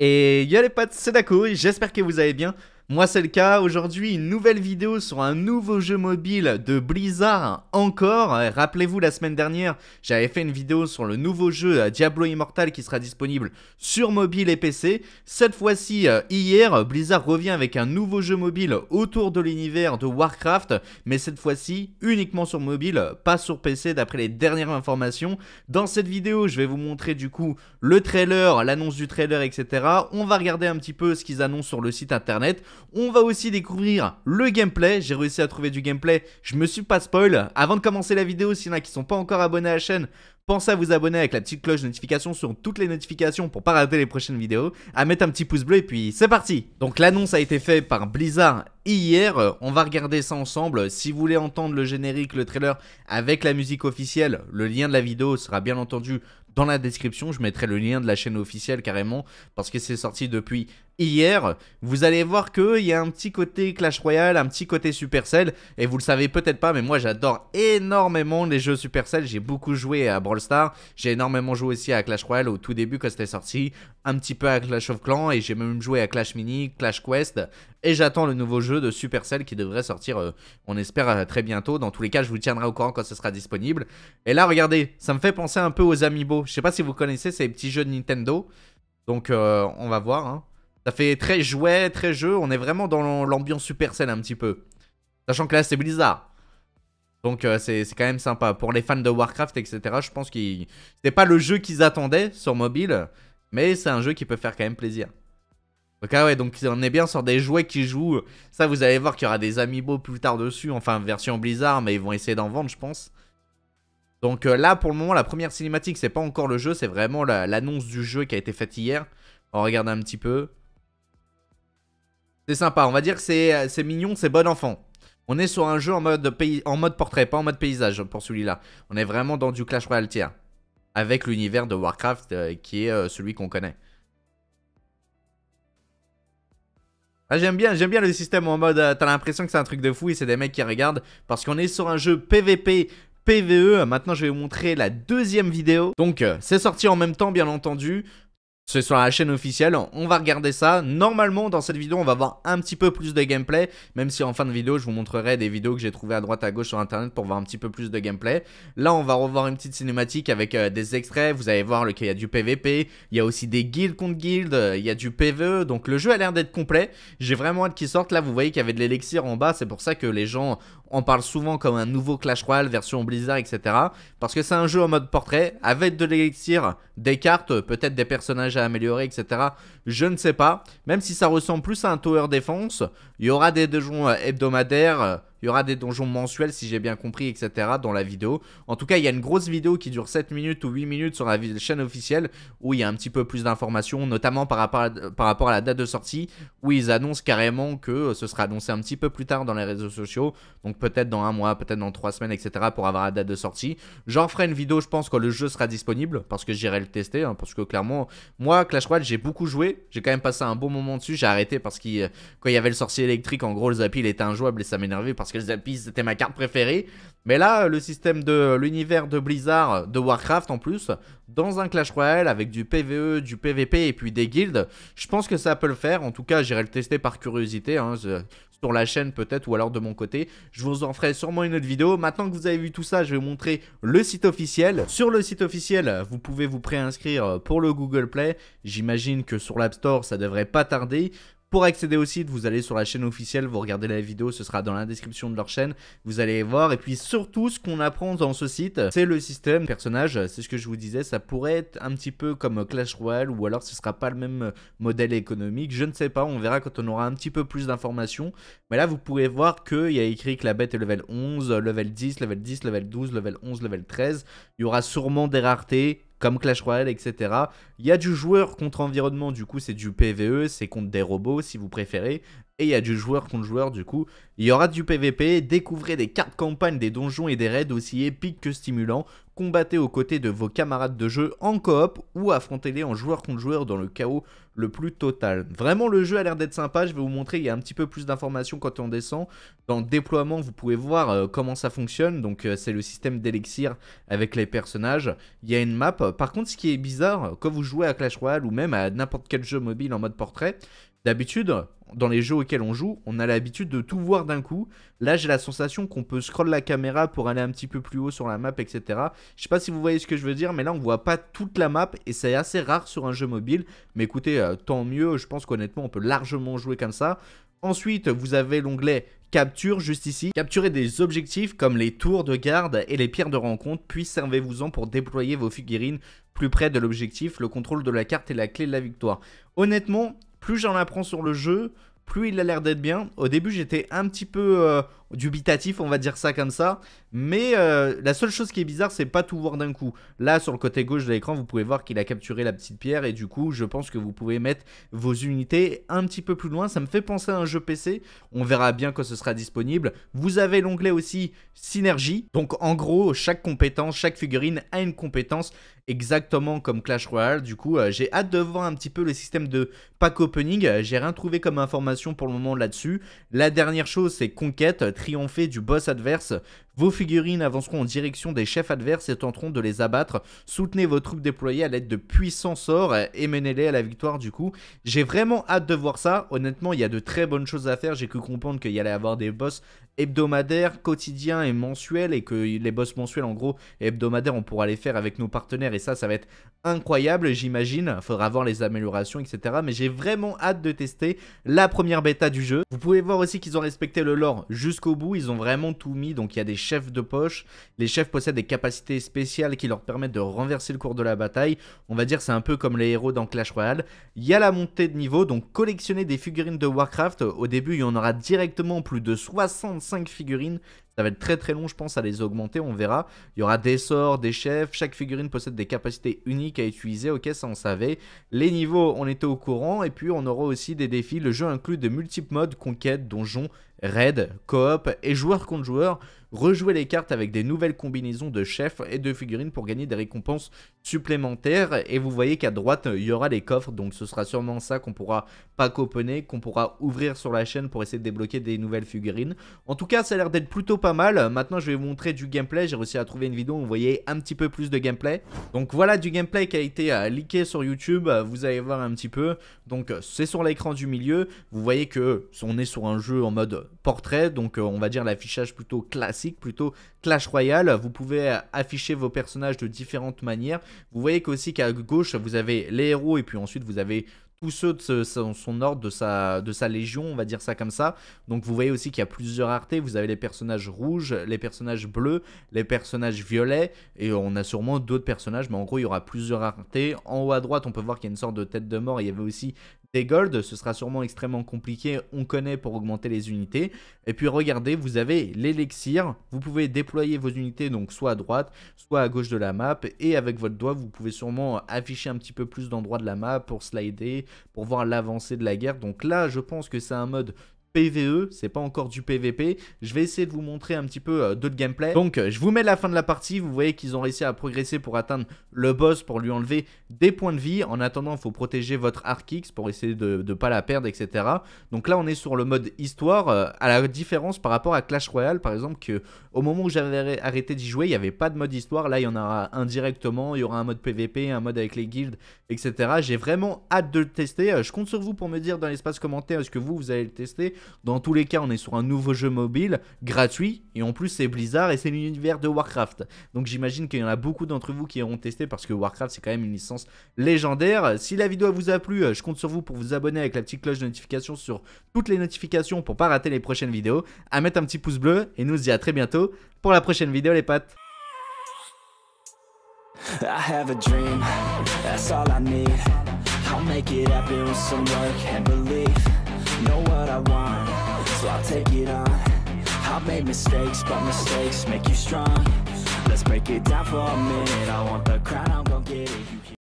Et yo les potes, c'est j'espère que vous allez bien. Moi c'est le cas, aujourd'hui une nouvelle vidéo sur un nouveau jeu mobile de Blizzard encore. Euh, rappelez-vous la semaine dernière, j'avais fait une vidéo sur le nouveau jeu euh, Diablo Immortal qui sera disponible sur mobile et PC. Cette fois-ci, euh, hier, Blizzard revient avec un nouveau jeu mobile autour de l'univers de Warcraft, mais cette fois-ci uniquement sur mobile, pas sur PC d'après les dernières informations. Dans cette vidéo, je vais vous montrer du coup le trailer, l'annonce du trailer, etc. On va regarder un petit peu ce qu'ils annoncent sur le site internet. On va aussi découvrir le gameplay. J'ai réussi à trouver du gameplay. Je me suis pas spoil. Avant de commencer la vidéo, s'il y en a qui sont pas encore abonnés à la chaîne, Pensez à vous abonner avec la petite cloche de notification sur toutes les notifications pour pas rater les prochaines vidéos, à mettre un petit pouce bleu et puis c'est parti Donc l'annonce a été faite par Blizzard hier, on va regarder ça ensemble. Si vous voulez entendre le générique, le trailer avec la musique officielle, le lien de la vidéo sera bien entendu dans la description. Je mettrai le lien de la chaîne officielle carrément parce que c'est sorti depuis hier, vous allez voir qu'il y a un petit côté Clash Royale, un petit côté Supercell, et vous le savez peut-être pas, mais moi j'adore énormément les jeux Supercell, j'ai beaucoup joué à Brawl Stars, j'ai énormément joué aussi à Clash Royale au tout début quand c'était sorti, un petit peu à Clash of Clans, et j'ai même joué à Clash Mini, Clash Quest, et j'attends le nouveau jeu de Supercell qui devrait sortir, euh, on espère, euh, très bientôt. Dans tous les cas, je vous tiendrai au courant quand ce sera disponible. Et là, regardez, ça me fait penser un peu aux Amiibo. Je sais pas si vous connaissez ces petits jeux de Nintendo. Donc, euh, on va voir. Hein. Ça fait très jouet, très jeu. On est vraiment dans l'ambiance Supercell un petit peu. Sachant que là, c'est Blizzard. Donc euh, c'est quand même sympa. Pour les fans de Warcraft, etc., je pense que c'était pas le jeu qu'ils attendaient sur mobile, mais c'est un jeu qui peut faire quand même plaisir. Donc ah ouais, donc on est bien sur des jouets qui jouent. Ça, vous allez voir qu'il y aura des amiibo plus tard dessus, enfin version Blizzard, mais ils vont essayer d'en vendre, je pense. Donc euh, là, pour le moment, la première cinématique, c'est pas encore le jeu, c'est vraiment l'annonce du jeu qui a été faite hier. On regarde un petit peu. C'est sympa, on va dire que euh, c'est mignon, c'est bon enfant. On est sur un jeu en mode, pays, en mode portrait, pas en mode paysage pour celui-là. On est vraiment dans du Clash Royale tier. Avec l'univers de Warcraft euh, qui est euh, celui qu'on connaît. Ah, j'aime bien, j'aime bien le système en mode t'as l'impression que c'est un truc de fou et c'est des mecs qui regardent parce qu'on est sur un jeu PVP PVE. Maintenant, je vais vous montrer la deuxième vidéo. Donc, c'est sorti en même temps, bien entendu c'est sur la chaîne officielle. On va regarder ça. Normalement, dans cette vidéo, on va voir un petit peu plus de gameplay, même si en fin de vidéo, je vous montrerai des vidéos que j'ai trouvées à droite à gauche sur Internet pour voir un petit peu plus de gameplay. Là, on va revoir une petite cinématique avec euh, des extraits. Vous allez voir qu'il y a du PVP, il y a aussi des guilds contre guilds il y a du PVE. Donc le jeu a l'air d'être complet. J'ai vraiment hâte qu'il sorte. Là, vous voyez qu'il y avait de l'élixir en bas. C'est pour ça que les gens en parlent souvent comme un nouveau Clash Royale version Blizzard, etc. Parce que c'est un jeu en mode portrait, avec de l'élixir, des cartes, peut-être des personnages améliorer, etc. Je ne sais pas. Même si ça ressemble plus à un tower défense, il y aura des joints hebdomadaires il y aura des donjons mensuels, si j'ai bien compris, etc. dans la vidéo. En tout cas, il y a une grosse vidéo qui dure 7 minutes ou 8 minutes sur la chaîne officielle où il y a un petit peu plus d'informations, notamment par rapport, à, la date de sortie où ils annoncent carrément que euh, ce sera annoncé un petit peu plus tard dans les réseaux sociaux. Donc peut-être dans un mois, peut-être dans 3 semaines, etc. pour avoir la date de sortie. J'en ferai une vidéo, je pense, quand le jeu sera disponible parce que j'irai le tester. Hein, parce que clairement, moi, Clash Royale, j'ai beaucoup joué. J'ai quand même passé un bon moment dessus. J'ai arrêté parce que euh, quand il y avait le sorcier électrique, en gros, le Zappy, il était injouable et ça m'énervait parce que c'était ma carte préférée. Mais là, le système de l'univers de Blizzard, de Warcraft en plus, dans un Clash Royale avec du PVE, du PVP et puis des guildes, je pense que ça peut le faire. En tout cas, j'irai le tester par curiosité. Hein, sur la chaîne peut-être ou alors de mon côté. Je vous en ferai sûrement une autre vidéo. Maintenant que vous avez vu tout ça, je vais vous montrer le site officiel. Sur le site officiel, vous pouvez vous préinscrire pour le Google Play. J'imagine que sur l'App Store, ça devrait pas tarder. Pour accéder au site, vous allez sur la chaîne officielle, vous regardez la vidéo, ce sera dans la description de leur chaîne, vous allez voir. Et puis surtout, ce qu'on apprend dans ce site, c'est le système personnage. C'est ce que je vous disais, ça pourrait être un petit peu comme Clash Royale ou alors ce sera pas le même euh, modèle économique. Je ne sais pas, on verra quand on aura un petit peu plus d'informations. Mais là, vous pouvez voir qu'il y a écrit que la bête est level 11, euh, level 10, level 10, level 12, level 11, level 13. Il y aura sûrement des raretés comme Clash Royale, etc. Il y a du joueur contre environnement, du coup c'est du PVE, c'est contre des robots si vous préférez. Et il y a du joueur contre joueur, du coup il y aura du PVP. Découvrez des cartes campagne, des donjons et des raids aussi épiques que stimulants combattez aux côtés de vos camarades de jeu en coop ou affrontez-les en joueur contre joueur dans le chaos le plus total. Vraiment le jeu a l'air d'être sympa, je vais vous montrer, il y a un petit peu plus d'informations quand on descend. Dans le déploiement vous pouvez voir euh, comment ça fonctionne, donc euh, c'est le système d'élixir avec les personnages, il y a une map. Par contre ce qui est bizarre, quand vous jouez à Clash Royale ou même à n'importe quel jeu mobile en mode portrait, d'habitude dans les jeux auxquels on joue, on a l'habitude de tout voir d'un coup. Là, j'ai la sensation qu'on peut scroll la caméra pour aller un petit peu plus haut sur la map, etc. Je sais pas si vous voyez ce que je veux dire, mais là, on voit pas toute la map et c'est assez rare sur un jeu mobile. Mais écoutez, euh, tant mieux. Je pense qu'honnêtement, on peut largement jouer comme ça. Ensuite, vous avez l'onglet capture juste ici. Capturez des objectifs comme les tours de garde et les pierres de rencontre, puis servez-vous-en pour déployer vos figurines plus près de l'objectif, le contrôle de la carte et la clé de la victoire. Honnêtement, plus j'en apprends sur le jeu, plus il a l'air d'être bien. Au début, j'étais un petit peu euh, dubitatif, on va dire ça comme ça. Mais euh, la seule chose qui est bizarre, c'est pas tout voir d'un coup. Là, sur le côté gauche de l'écran, vous pouvez voir qu'il a capturé la petite pierre et du coup, je pense que vous pouvez mettre vos unités un petit peu plus loin. Ça me fait penser à un jeu PC. On verra bien quand ce sera disponible. Vous avez l'onglet aussi synergie. Donc en gros, chaque compétence, chaque figurine a une compétence exactement comme Clash Royale. Du coup, euh, j'ai hâte de voir un petit peu le système de pack opening. J'ai rien trouvé comme information pour le moment là-dessus. La dernière chose, c'est conquête triompher du boss adverse vos figurines avanceront en direction des chefs adverses et tenteront de les abattre. Soutenez vos troupes déployées à l'aide de puissants sorts et menez-les à la victoire du coup. J'ai vraiment hâte de voir ça. Honnêtement, il y a de très bonnes choses à faire. J'ai cru comprendre qu'il y allait avoir des boss hebdomadaires, quotidiens et mensuels et que les boss mensuels en gros et hebdomadaires on pourra les faire avec nos partenaires et ça ça va être incroyable j'imagine. Faudra voir les améliorations etc. Mais j'ai vraiment hâte de tester la première bêta du jeu. Vous pouvez voir aussi qu'ils ont respecté le lore jusqu'au bout. Ils ont vraiment tout mis donc il y a des de poche. Les chefs possèdent des capacités spéciales qui leur permettent de renverser le cours de la bataille. On va dire c'est un peu comme les héros dans Clash Royale. Il y a la montée de niveau, donc collectionner des figurines de Warcraft. Au début, il y en aura directement plus de 65 figurines. Ça va être très très long, je pense, à les augmenter, on verra. Il y aura des sorts, des chefs, chaque figurine possède des capacités uniques à utiliser, ok, ça on savait. Les niveaux, on était au courant, et puis on aura aussi des défis. Le jeu inclut de multiples modes, conquêtes, donjons, raid, coop et joueur contre joueur, rejouer les cartes avec des nouvelles combinaisons de chefs et de figurines pour gagner des récompenses supplémentaires. Et vous voyez qu'à droite, il y aura les coffres, donc ce sera sûrement ça qu'on pourra pas copener, qu'on pourra ouvrir sur la chaîne pour essayer de débloquer des nouvelles figurines. En tout cas, ça a l'air d'être plutôt pas mal. Maintenant, je vais vous montrer du gameplay. J'ai réussi à trouver une vidéo où vous voyez un petit peu plus de gameplay. Donc voilà du gameplay qui a été euh, leaké sur YouTube. Vous allez voir un petit peu. Donc c'est sur l'écran du milieu. Vous voyez que on est sur un jeu en mode portrait, donc euh, on va dire l'affichage plutôt classique, plutôt Clash Royale. Vous pouvez euh, afficher vos personnages de différentes manières. Vous voyez qu'aussi qu'à gauche, vous avez les héros et puis ensuite vous avez tous ceux de son, ordre, de sa, de sa légion, on va dire ça comme ça. Donc vous voyez aussi qu'il y a plusieurs raretés Vous avez les personnages rouges, les personnages bleus, les personnages violets, et on a sûrement d'autres personnages, mais en gros il y aura plusieurs raretés En haut à droite, on peut voir qu'il y a une sorte de tête de mort. Il y avait aussi des gold, ce sera sûrement extrêmement compliqué, on connaît pour augmenter les unités. Et puis regardez, vous avez l'élixir, vous pouvez déployer vos unités donc soit à droite, soit à gauche de la map, et avec votre doigt, vous pouvez sûrement afficher un petit peu plus d'endroits de la map pour slider, pour voir l'avancée de la guerre. Donc là, je pense que c'est un mode PVE, c'est pas encore du PVP. Je vais essayer de vous montrer un petit peu de euh, d'autres gameplay. Donc euh, je vous mets la fin de la partie, vous voyez qu'ils ont réussi à progresser pour atteindre le boss, pour lui enlever des points de vie. En attendant, il faut protéger votre Arkix pour essayer de ne pas la perdre, etc. Donc là on est sur le mode histoire, euh, à la différence par rapport à Clash Royale par exemple, que au moment où j'avais arrêté d'y jouer, il n'y avait pas de mode histoire. Là il y en aura indirectement, il y aura un mode PVP, un mode avec les guildes, etc. J'ai vraiment hâte de le tester. Je compte sur vous pour me dire dans l'espace commentaire est-ce que vous, vous allez le tester dans tous les cas, on est sur un nouveau jeu mobile, gratuit, et en plus c'est Blizzard et c'est l'univers de Warcraft. Donc j'imagine qu'il y en a beaucoup d'entre vous qui auront testé parce que Warcraft c'est quand même une licence légendaire. Si la vidéo vous a plu, euh, je compte sur vous pour vous abonner avec la petite cloche de notification sur toutes les notifications pour pas rater les prochaines vidéos, à mettre un petit pouce bleu, et nous on dit à très bientôt pour la prochaine vidéo les pattes. know what I want So I'll take it on I've made mistakes, but mistakes make you strong Let's break it down for a minute I want the crown, I'm gon' get it